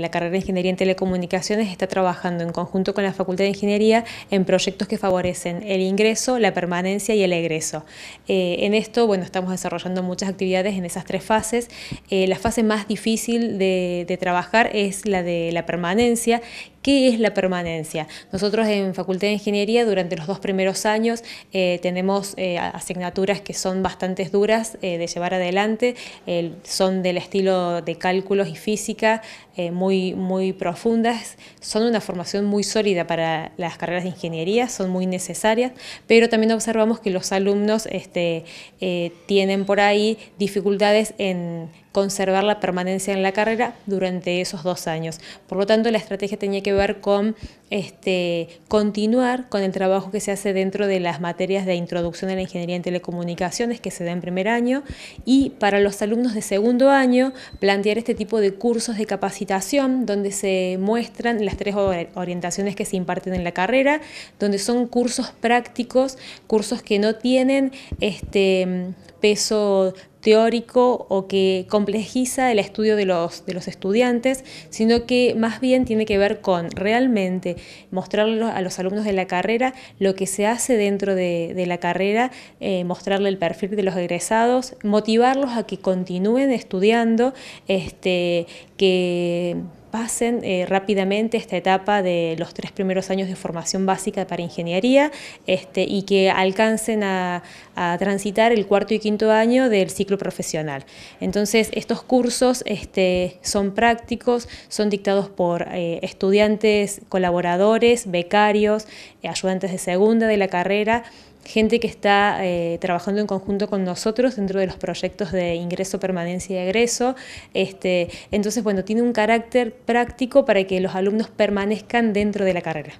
La carrera de Ingeniería en Telecomunicaciones está trabajando en conjunto con la Facultad de Ingeniería en proyectos que favorecen el ingreso, la permanencia y el egreso. Eh, en esto, bueno, estamos desarrollando muchas actividades en esas tres fases. Eh, la fase más difícil de trabajar es la de la permanencia, ¿Qué es la permanencia? Nosotros en Facultad de Ingeniería durante los dos primeros años eh, tenemos eh, asignaturas que son bastante duras eh, de llevar adelante, son del estilo de cálculos y física muy, muy profundas, son una formación muy sólida para las carreras de ingeniería, son muy necesarias, pero también observamos que los alumnos este, tienen por ahí dificultades en conservar la permanencia en la carrera durante esos dos años. Por lo tanto, la estrategia tenía que ver con este, continuar con el trabajo que se hace dentro de las materias de introducción a la ingeniería en telecomunicaciones que se da en primer año y para los alumnos de segundo año plantear este tipo de cursos de capacitación donde se muestran las tres orientaciones que se imparten en la carrera, donde son cursos prácticos, cursos que no tienen este, peso teórico o que complejiza el estudio de los, estudiantes, sino que más bien tiene que ver con realmente mostrarle a los alumnos de la carrera lo que se hace dentro de, la carrera, eh, mostrarle el perfil de los egresados, motivarlos a que continúen estudiando, este, que pasen eh, rápidamente esta etapa de los tres primeros años de formación básica para ingeniería este, y que alcancen a, transitar el cuarto y quinto año del ciclo profesional. Entonces, estos cursos este, son prácticos, son dictados por eh, estudiantes colaboradores, becarios, eh, ayudantes de segunda de la carrera, gente que está eh, trabajando en conjunto con nosotros dentro de los proyectos de ingreso, permanencia y egreso. Este, entonces, bueno, tiene un carácter práctico para que los alumnos permanezcan dentro de la carrera.